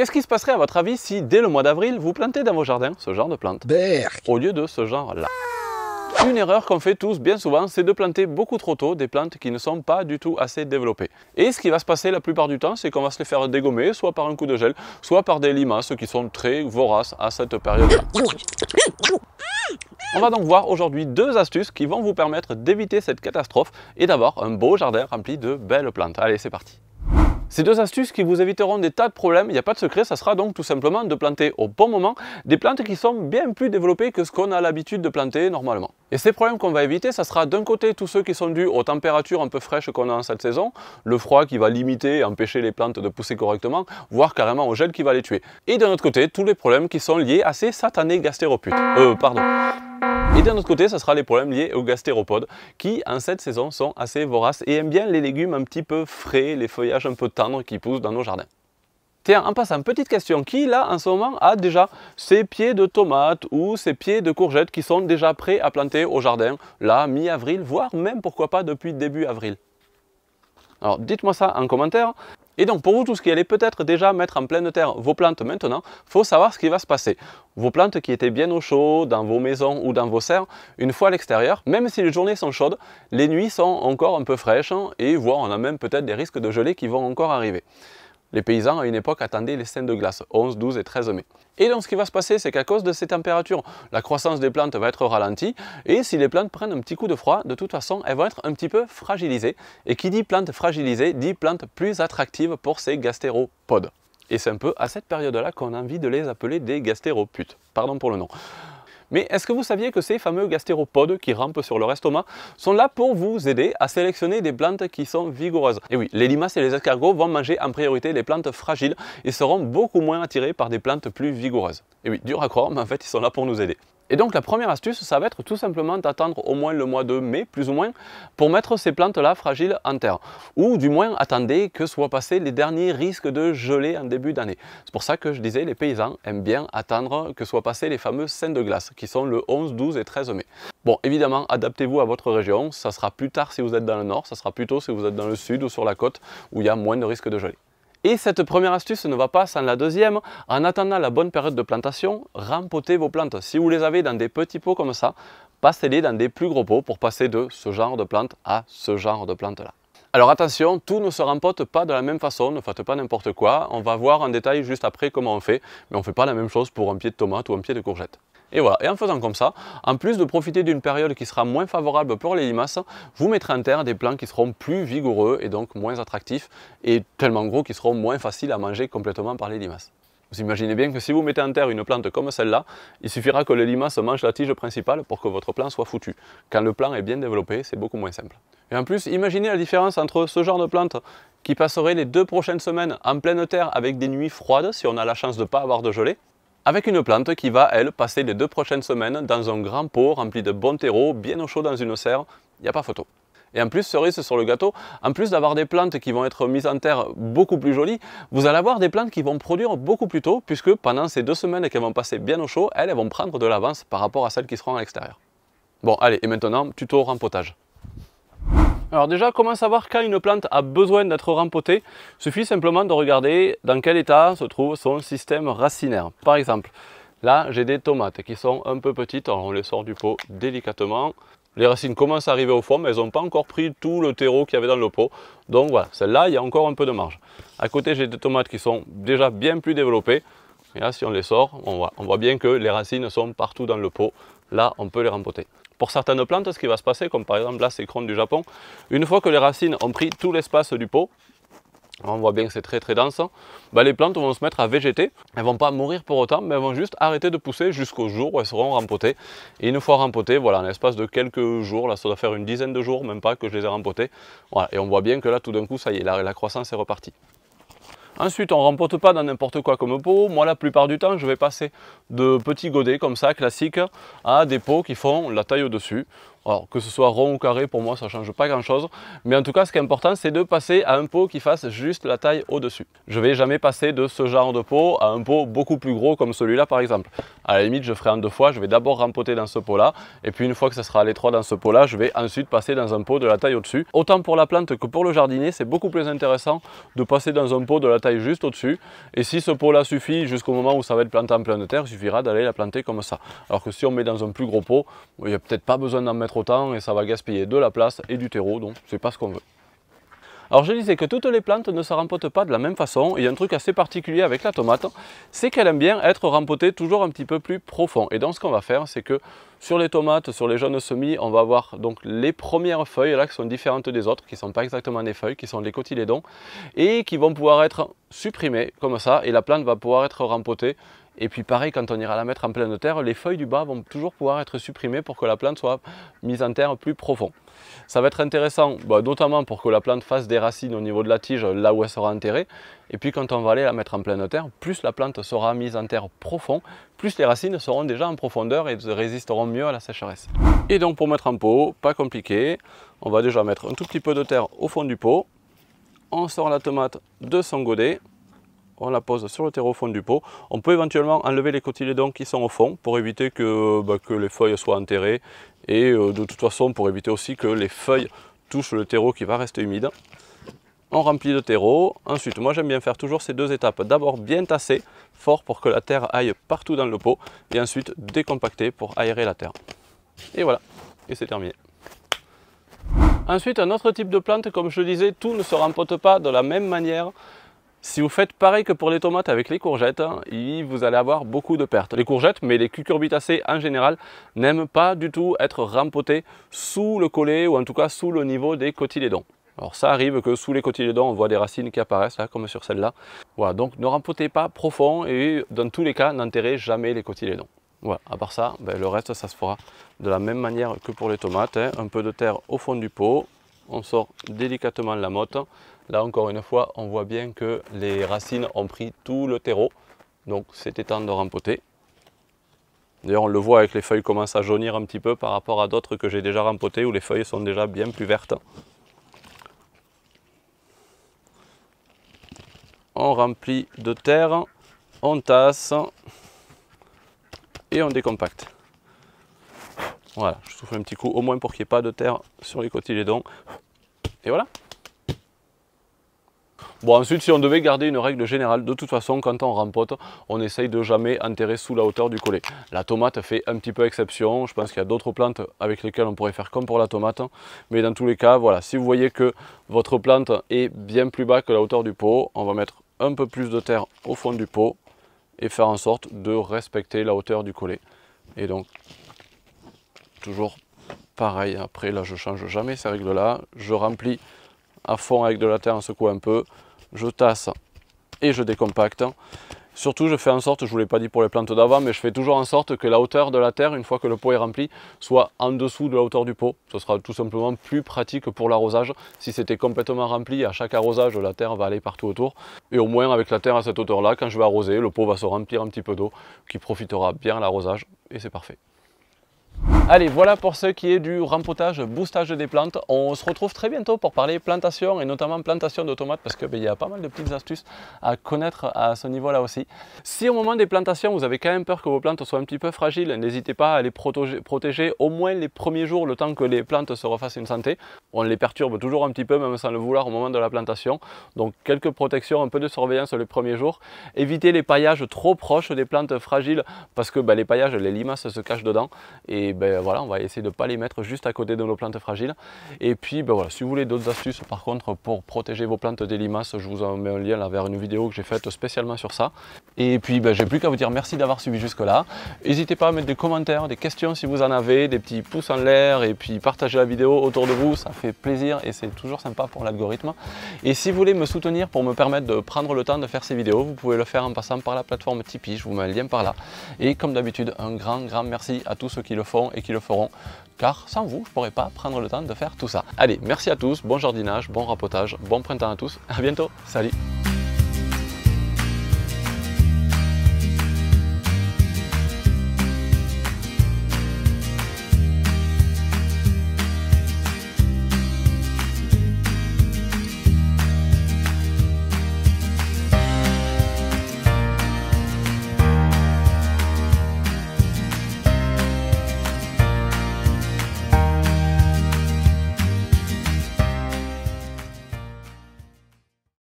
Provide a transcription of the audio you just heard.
Qu'est-ce qui se passerait à votre avis si dès le mois d'avril, vous plantez dans vos jardins ce genre de plantes Berk. Au lieu de ce genre-là. Une erreur qu'on fait tous bien souvent, c'est de planter beaucoup trop tôt des plantes qui ne sont pas du tout assez développées. Et ce qui va se passer la plupart du temps, c'est qu'on va se les faire dégommer, soit par un coup de gel, soit par des limaces qui sont très voraces à cette période-là. On va donc voir aujourd'hui deux astuces qui vont vous permettre d'éviter cette catastrophe et d'avoir un beau jardin rempli de belles plantes. Allez, c'est parti ces deux astuces qui vous éviteront des tas de problèmes, il n'y a pas de secret, ça sera donc tout simplement de planter au bon moment des plantes qui sont bien plus développées que ce qu'on a l'habitude de planter normalement. Et ces problèmes qu'on va éviter, ça sera d'un côté tous ceux qui sont dus aux températures un peu fraîches qu'on a en cette saison, le froid qui va limiter et empêcher les plantes de pousser correctement, voire carrément au gel qui va les tuer. Et d'un autre côté, tous les problèmes qui sont liés à ces satanés gastéroputes. Euh, pardon. Et d'un autre côté, ce sera les problèmes liés aux gastéropodes qui, en cette saison, sont assez voraces et aiment bien les légumes un petit peu frais, les feuillages un peu tendres qui poussent dans nos jardins. Tiens, en passant, petite question, qui là en ce moment a déjà ses pieds de tomates ou ses pieds de courgettes qui sont déjà prêts à planter au jardin, là, mi-avril, voire même pourquoi pas depuis début avril alors dites-moi ça en commentaire. Et donc pour vous tous qui allez peut-être déjà mettre en pleine terre vos plantes maintenant, faut savoir ce qui va se passer. Vos plantes qui étaient bien au chaud, dans vos maisons ou dans vos serres, une fois à l'extérieur, même si les journées sont chaudes, les nuits sont encore un peu fraîches hein, et voire on a même peut-être des risques de gelée qui vont encore arriver. Les paysans, à une époque, attendaient les scènes de glace, 11, 12 et 13 mai. Et donc, ce qui va se passer, c'est qu'à cause de ces températures, la croissance des plantes va être ralentie, et si les plantes prennent un petit coup de froid, de toute façon, elles vont être un petit peu fragilisées. Et qui dit plantes fragilisées, dit plantes plus attractives pour ces gastéropodes. Et c'est un peu à cette période-là qu'on a envie de les appeler des gastéroputes. Pardon pour le nom. Mais est-ce que vous saviez que ces fameux gastéropodes qui rampent sur leur estomac sont là pour vous aider à sélectionner des plantes qui sont vigoureuses Et eh oui, les limaces et les escargots vont manger en priorité les plantes fragiles et seront beaucoup moins attirés par des plantes plus vigoureuses. Et eh oui, dur à croire, mais en fait, ils sont là pour nous aider. Et donc la première astuce, ça va être tout simplement d'attendre au moins le mois de mai, plus ou moins, pour mettre ces plantes-là fragiles en terre. Ou du moins attendez que soient passés les derniers risques de gelée en début d'année. C'est pour ça que je disais, les paysans aiment bien attendre que soient passées les fameux scènes de glace, qui sont le 11, 12 et 13 mai. Bon, évidemment, adaptez-vous à votre région. Ça sera plus tard si vous êtes dans le nord, ça sera plutôt si vous êtes dans le sud ou sur la côte, où il y a moins de risques de gelée. Et cette première astuce ne va pas sans la deuxième. En attendant la bonne période de plantation, rempotez vos plantes. Si vous les avez dans des petits pots comme ça, passez-les dans des plus gros pots pour passer de ce genre de plante à ce genre de plante-là. Alors attention, tout ne se rempote pas de la même façon, ne faites pas n'importe quoi. On va voir en détail juste après comment on fait, mais on ne fait pas la même chose pour un pied de tomate ou un pied de courgette. Et voilà, et en faisant comme ça, en plus de profiter d'une période qui sera moins favorable pour les limaces, vous mettrez en terre des plants qui seront plus vigoureux et donc moins attractifs et tellement gros qu'ils seront moins faciles à manger complètement par les limaces. Vous imaginez bien que si vous mettez en terre une plante comme celle-là, il suffira que les limaces mangent la tige principale pour que votre plant soit foutu. Quand le plant est bien développé, c'est beaucoup moins simple. Et en plus, imaginez la différence entre ce genre de plante qui passerait les deux prochaines semaines en pleine terre avec des nuits froides si on a la chance de ne pas avoir de gelée, avec une plante qui va, elle, passer les deux prochaines semaines dans un grand pot rempli de bons terreau, bien au chaud dans une serre, il n'y a pas photo. Et en plus, cerise sur le gâteau, en plus d'avoir des plantes qui vont être mises en terre beaucoup plus jolies, vous allez avoir des plantes qui vont produire beaucoup plus tôt, puisque pendant ces deux semaines qu'elles vont passer bien au chaud, elles, elles vont prendre de l'avance par rapport à celles qui seront à l'extérieur. Bon, allez, et maintenant, tuto rempotage. Alors déjà, comment savoir quand une plante a besoin d'être rempotée Il suffit simplement de regarder dans quel état se trouve son système racinaire. Par exemple, là j'ai des tomates qui sont un peu petites, on les sort du pot délicatement. Les racines commencent à arriver au fond, mais elles n'ont pas encore pris tout le terreau qu'il y avait dans le pot. Donc voilà, celle-là, il y a encore un peu de marge. À côté, j'ai des tomates qui sont déjà bien plus développées. Et là, si on les sort, on voit, bien que les racines sont partout dans le pot. Là, on peut les rempoter. Pour certaines plantes, ce qui va se passer, comme par exemple là, c'est cron du Japon, une fois que les racines ont pris tout l'espace du pot, on voit bien que c'est très très dense, bah, les plantes vont se mettre à végéter, elles ne vont pas mourir pour autant, mais elles vont juste arrêter de pousser jusqu'au jour où elles seront rempotées. Et une fois rempotées, voilà, en l'espace de quelques jours, là ça doit faire une dizaine de jours, même pas que je les ai rempotées, et on voit bien que là tout d'un coup, ça y est, la croissance est repartie. Ensuite, on remporte pas dans n'importe quoi comme pot. Moi, la plupart du temps, je vais passer de petits godets comme ça, classiques, à des pots qui font la taille au-dessus. Alors que ce soit rond ou carré, pour moi ça change pas grand chose. Mais en tout cas ce qui est important c'est de passer à un pot qui fasse juste la taille au-dessus. Je vais jamais passer de ce genre de pot à un pot beaucoup plus gros comme celui-là par exemple. À la limite je ferai en deux fois, je vais d'abord rempoter dans ce pot là et puis une fois que ça sera à l'étroit dans ce pot là je vais ensuite passer dans un pot de la taille au-dessus. Autant pour la plante que pour le jardinier c'est beaucoup plus intéressant de passer dans un pot de la taille juste au-dessus et si ce pot là suffit jusqu'au moment où ça va être planté en plein de terre, il suffira d'aller la planter comme ça. Alors que si on met dans un plus gros pot, il n'y a peut-être pas besoin d'en mettre mettre et ça va gaspiller de la place et du terreau, donc c'est pas ce qu'on veut. Alors je disais que toutes les plantes ne se rempotent pas de la même façon, il y a un truc assez particulier avec la tomate, c'est qu'elle aime bien être rempotée toujours un petit peu plus profond. Et donc ce qu'on va faire, c'est que sur les tomates, sur les jeunes semis, on va avoir donc les premières feuilles là qui sont différentes des autres, qui sont pas exactement des feuilles, qui sont les cotylédons, et qui vont pouvoir être supprimées comme ça, et la plante va pouvoir être rempotée et puis pareil, quand on ira la mettre en pleine terre, les feuilles du bas vont toujours pouvoir être supprimées pour que la plante soit mise en terre plus profond. Ça va être intéressant, bah, notamment pour que la plante fasse des racines au niveau de la tige, là où elle sera enterrée. Et puis quand on va aller la mettre en pleine terre, plus la plante sera mise en terre profond, plus les racines seront déjà en profondeur et résisteront mieux à la sécheresse. Et donc pour mettre en pot, pas compliqué, on va déjà mettre un tout petit peu de terre au fond du pot. On sort la tomate de son godet on la pose sur le terreau au fond du pot. On peut éventuellement enlever les cotylédons qui sont au fond pour éviter que, bah, les feuilles soient enterrées et euh, de toute façon pour éviter aussi que les feuilles touchent le terreau qui va rester humide. On remplit le terreau. Ensuite, moi j'aime bien faire toujours ces deux étapes. D'abord bien tasser fort pour que la terre aille partout dans le pot et ensuite décompacter pour aérer la terre. Et voilà, et c'est terminé. Ensuite, un autre type de plante, comme je le disais, tout ne se rempote pas de la même manière. Si vous faites pareil que pour les tomates avec les courgettes, hein, vous allez avoir beaucoup de pertes. Les courgettes, mais les cucurbitacées en général, n'aiment pas du tout être rampotées sous le collet ou en tout cas sous le niveau des cotylédons. Alors ça arrive que sous les cotylédons, on voit des racines qui apparaissent, là, hein, comme sur celle-là. Voilà, donc ne rampotez pas profond et dans tous les cas, n'enterrez jamais les cotylédons. Voilà, à part ça, ben, le reste, ça se fera de la même manière que pour les tomates. Hein. Un peu de terre au fond du pot, on sort délicatement la motte Là encore une fois, on voit bien que les racines ont pris tout le terreau, donc c'était temps de rempoter. D'ailleurs, on le voit avec les feuilles commencent à jaunir un petit peu par rapport à d'autres que j'ai déjà rempotées où les feuilles sont déjà bien plus vertes. On remplit de terre, on tasse et on décompacte. Voilà, je souffle un petit coup au moins pour qu'il n'y ait pas de terre sur les cotylédons. Et voilà Bon, ensuite, si on devait garder une règle générale, de toute façon, quand on rempote, on essaye de jamais enterrer sous la hauteur du collet. La tomate fait un petit peu exception. Je pense qu'il y a d'autres plantes avec lesquelles on pourrait faire comme pour la tomate. Mais dans tous les cas, voilà, si vous voyez que votre plante est bien plus bas que la hauteur du pot, on va mettre un peu plus de terre au fond du pot et faire en sorte de respecter la hauteur du collet. Et donc, toujours pareil. Après, là, je change jamais ces règles-là. Je remplis à fond avec de la terre, on secoue un peu, je tasse et je décompacte. Surtout, je fais en sorte, je ne vous l'ai pas dit pour les plantes d'avant, mais je fais toujours en sorte que la hauteur de la terre, une fois que le pot est rempli, soit en dessous de la hauteur du pot. Ce sera tout simplement plus pratique pour l'arrosage. Si c'était complètement rempli, à chaque arrosage, la terre va aller partout autour. Et au moins, avec la terre à cette hauteur-là, quand je vais arroser, le pot va se remplir un petit peu d'eau qui profitera bien à l'arrosage et c'est parfait. Allez, voilà pour ce qui est du rempotage, boostage des plantes. On se retrouve très bientôt pour parler plantation et notamment plantation de tomates parce qu'il ben, y a pas mal de petites astuces à connaître à ce niveau-là aussi. Si au moment des plantations, vous avez quand même peur que vos plantes soient un petit peu fragiles, n'hésitez pas à les protéger, au moins les premiers jours, le temps que les plantes se refassent une santé. On les perturbe toujours un petit peu, même sans le vouloir, au moment de la plantation. Donc quelques protections, un peu de surveillance les premiers jours. Évitez les paillages trop proches des plantes fragiles parce que ben, les paillages, les limaces se cachent dedans. Et ben, voilà, on va essayer de ne pas les mettre juste à côté de nos plantes fragiles. Et puis ben si vous voulez d'autres astuces par contre pour protéger vos plantes des limaces, je vous en mets un lien vers une vidéo que j'ai faite spécialement sur ça. Et puis ben, j'ai plus qu'à vous dire merci d'avoir suivi jusque là. N'hésitez pas à mettre des commentaires, des questions si vous en avez, des petits pouces en l'air et puis partager la vidéo autour de vous, ça fait plaisir et c'est toujours sympa pour l'algorithme. Et si vous voulez me soutenir pour me permettre de prendre le temps de faire ces vidéos, vous pouvez le faire en passant par la plateforme Tipeee, je vous mets le lien par là. Et comme d'habitude, un grand grand merci à tous ceux qui le font et qui le feront car sans vous, je ne pourrais pas prendre le temps de faire tout ça. Allez, merci à tous, bon jardinage, bon rapotage, bon printemps à tous, à bientôt, salut